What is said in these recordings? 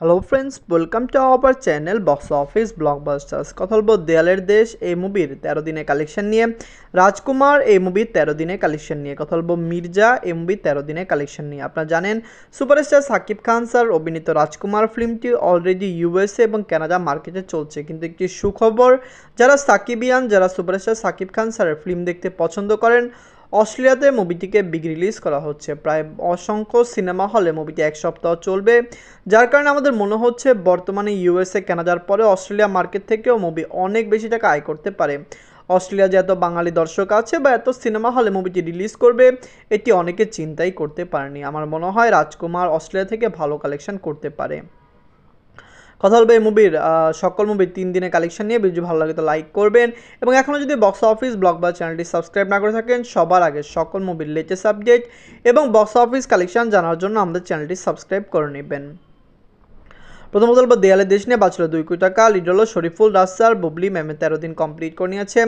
hello friends welcome to our channel box office blockbusters কথা বলবো দেয়ালের দেশ এই মুভির তেরো দিনে কালেকশন নিয়ে রাজকুমার এই মুভির তেরো দিনে কালেকশন নিয়ে কথা বলব মির্জা এই মুভির তেরো দিনে কালেকশন নিয়ে আপনারা জানেন সুপারস্টার সাকিব খান স্যার অভিনীত রাজকুমার ফিল্মটি অলরেডি ইউএসএ এবং কানাডা মার্কেটে চলছে কিন্তু একটি সুখবর যারা সাকিবিয়ান যারা সুপারস্টার সাকিব খান স্যারের ফিল্ম দেখতে পছন্দ করেন অস্ট্রেলিয়াতে মুভিটিকে বিগ রিলিজ করা হচ্ছে প্রায় অসংখ্য সিনেমা হলে মুভিটি এক সপ্তাহ চলবে যার কারণে আমাদের মনে হচ্ছে বর্তমানে ইউএসএ যাওয়ার পরে অস্ট্রেলিয়া মার্কেট থেকেও মুভি অনেক বেশি টাকা আয় করতে পারে অস্ট্রেলিয়া যে এত বাঙালি দর্শক আছে বা এত সিনেমা হলে মুভিটি রিলিজ করবে এটি অনেকে চিন্তাই করতে পারেনি আমার মনে হয় রাজকুমার অস্ট্রেলিয়া থেকে ভালো কালেকশন করতে পারে কথা ভাই এই মুভির সকল মুভির তিন দিনের কালেকশন নিয়ে ভিডিও ভালো লাগে তো লাইক করবেন এবং এখনও যদি বক্স অফিস ব্লগ বা চ্যানেলটি সাবস্ক্রাইব না করে থাকেন সবার আগে সকল মুভির লেটেস্ট আপডেট এবং বক্স অফিস কালেকশন জানার জন্য আমাদের চ্যানেলটি সাবস্ক্রাইব করে নেবেন প্রথম বলব দেয়ালের দেশ নিয়ে বাঁচল দুই কোটি টাকা লিড হলো শরীফুল রাস্তার বুবলি ম্যামে তেরো দিন কমপ্লিট করে নিয়েছে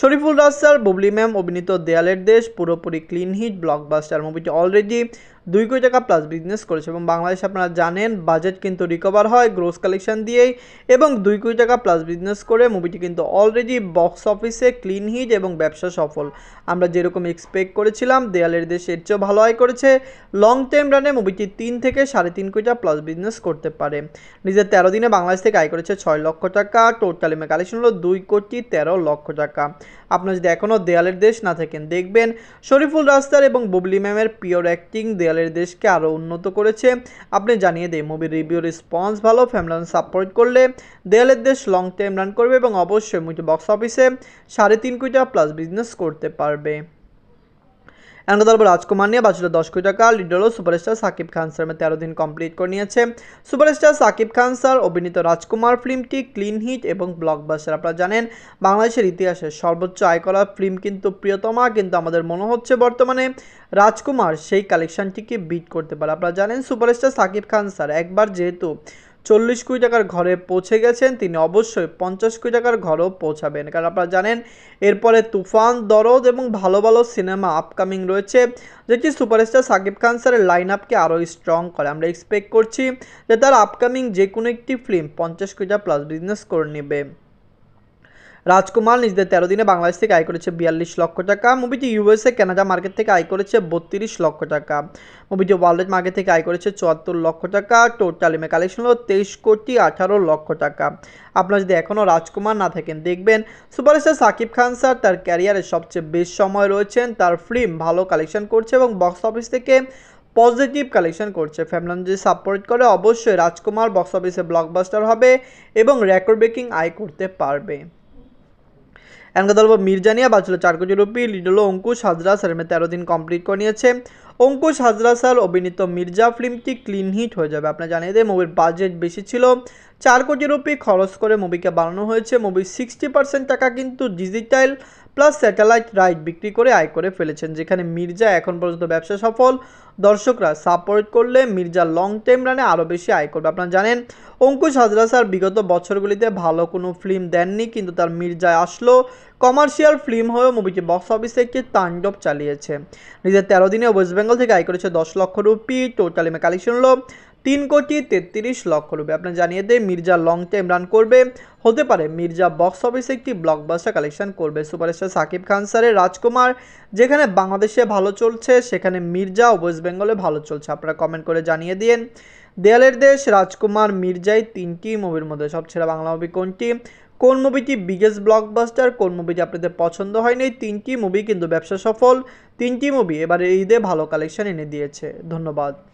শরীফুল রাস্তার বুবলি ম্যাম অভিনীত দেয়ালের দেশ পুরোপুরি ক্লিন হিট ব্লকবাস্টার মুভিটি অলরেডি দুই কোটি টাকা প্লাস বিজনেস করেছে এবং বাংলাদেশ আপনারা জানেন বাজেট কিন্তু রিকভার হয় গ্রোস কালেকশন দিয়েই এবং দুই কোটি টাকা প্লাস বিজনেস করে মুভিটি কিন্তু অলরেডি বক্স অফিসে ক্লিন হিট এবং ব্যবসা সফল আমরা যেরকম এক্সপেক্ট করেছিলাম দেয়ালের দেশের চেয়েও ভালো আয় করেছে লং টাইম রানে মুভিটি তিন থেকে সাড়ে তিন কোটি টাকা প্লাস বিজনেস করতে পারে নিজের তেরো দিনে বাংলাদেশ থেকে আয় করেছে ছয় লক্ষ টাকা টোটাল এমে কালেকশন হলো দুই কোটি তেরো লক্ষ টাকা আপনার যদি এখনও দেয়ালের দেশ না থাকেন দেখবেন শরীফুল রাস্তার এবং বুবলি ম্যামের পিওর অ্যাক্টিং দেয়ালের দেশকে আরও উন্নত করেছে আপনি জানিয়ে দিই মুভির রিভিউ রেসপন্স ভালো ফ্যামিলান সাপোর্ট করলে দেয়ালের দেশ লং টাইম রান করবে এবং অবশ্যই মুভি বক্স অফিসে সাড়ে তিন কুইটা প্লাস বিজনেস করতে পারবে এমনকি রাজকুমার নিয়ে বাঁচল দশ কোটি টাকা লিডল সুপারস্টার সাকিব খান স্যার তেরো দিন কমপ্লিট করে নিয়েছে সুপারস্টার সাকিব খান স্যার অভিনীত রাজকুমার ফিল্মটি ক্লিন হিট এবং ব্লকবাস্টার আপনারা জানেন বাংলাদেশের ইতিহাসে সর্বোচ্চ আয় করা ফিল্ম কিন্তু প্রিয়তমা কিন্তু আমাদের মনে হচ্ছে বর্তমানে রাজকুমার সেই কালেকশনটিকে বিট করতে পারে আপনারা জানেন সুপারস্টার সাকিব খান স্যার একবার যেহেতু চল্লিশ কোটি টাকার ঘরে পৌঁছে গেছেন তিনি অবশ্যই পঞ্চাশ কোটি টাকার ঘরেও পৌঁছাবেন কারণ আপনারা জানেন এরপরে তুফান দরদ এবং ভালো ভালো সিনেমা আপকামিং রয়েছে যেটি সুপারস্টার সাকিব খান স্যারের লাইন আপকে আরও স্ট্রং করে আমরা এক্সপেক্ট করছি যে তার আপকামিং যে কোনো একটি ফিল্ম পঞ্চাশ কোটি প্লাস বিজনেস করে নেবে রাজকুমার নিজেদের তেরো দিনে বাংলাদেশ থেকে আয় করেছে বিয়াল্লিশ লক্ষ টাকা মুভিটি ইউএসএ কানাডা মার্কেট থেকে আয় করেছে বত্রিশ লক্ষ টাকা মুভিটি ওয়ার্ল্ড মার্কেট থেকে আয় করেছে চুয়াত্তর লক্ষ টাকা টোটাল এমএ কালেকশন হলো তেইশ কোটি আঠারো লক্ষ টাকা আপনারা যদি এখনও রাজকুমার না থাকেন দেখবেন সুপারস্টার সাকিব খান স্যার তার ক্যারিয়ারে সবচেয়ে বেশ সময় রয়েছেন তার ফিল্ম ভালো কালেকশন করছে এবং বক্স অফিস থেকে পজিটিভ কালেকশন করছে ফ্যামিলান যদি সাপোর্ট করে অবশ্যই রাজকুমার বক্স অফিসে ব্লকবাস্টার হবে এবং রেকর্ড ব্রেকিং আয় করতে পারবে এনকা দলব নিয়ে বাঁচল চার কোটি রুপি লিডল অঙ্কুশ হাজরা সালমে তেরো দিন কমপ্লিট করে নিয়েছে অঙ্কুশ হাজরা সাল অভিনীত মির্জা ফিল্মটি ক্লিন হিট হয়ে যাবে আপনার জানিয়ে দেয় মুভির বাজেট বেশি ছিল চার কোটি রুপি খরচ করে মুভিকে বানানো হয়েছে মুভির সিক্সটি পার্সেন্ট টাকা কিন্তু ডিজিটাল প্লাস স্যাটেলাইট রাইট বিক্রি করে আয় করে ফেলেছেন যেখানে মির্জা এখন পর্যন্ত ব্যবসা সফল দর্শকরা সাপোর্ট করলে মির্জা লং টাইম রানে আরও বেশি আয় করবে আপনারা জানেন অঙ্কুশ হাজরা স্যার বিগত বছরগুলিতে ভালো কোনো ফিল্ম দেননি কিন্তু তার মির্জায় আসলো কমার্শিয়াল ফিল্ম হয়েও মুভিটি বক্স অফিসে একটি তাণ্ডব চালিয়েছে নিজের তেরো দিনে ওয়েস্ট বেঙ্গল থেকে আয় করেছে দশ লক্ষ রুপি টোটাল কালেকশন হলো তিন কোটি তেত্রিশ লক্ষ রুপি আপনার জানিয়ে দেয় মির্জা লং টাইম রান করবে হতে পারে মির্জা বক্স অফিসে একটি ব্লকবাস্টার কালেকশন করবে সুপারস্টার সাকিব খান স্যারের রাজকুমার যেখানে বাংলাদেশে ভালো চলছে সেখানে মির্জা ওয়েস্ট বেঙ্গলে ভালো চলছে আপনারা কমেন্ট করে জানিয়ে দিন দেয়ালের দেশ রাজকুমার মির্জাই তিনটি মুভির মধ্যে সবচেয়ে বাংলা মুভি কোনটি কোন মুভিটি বিগেস্ট ব্লকবাস্টার কোন মুভিটি আপনাদের পছন্দ হয়নি তিনটি মুভি কিন্তু ব্যবসা সফল তিনটি মুভি এবারে ঈদে ভালো কালেকশন এনে দিয়েছে ধন্যবাদ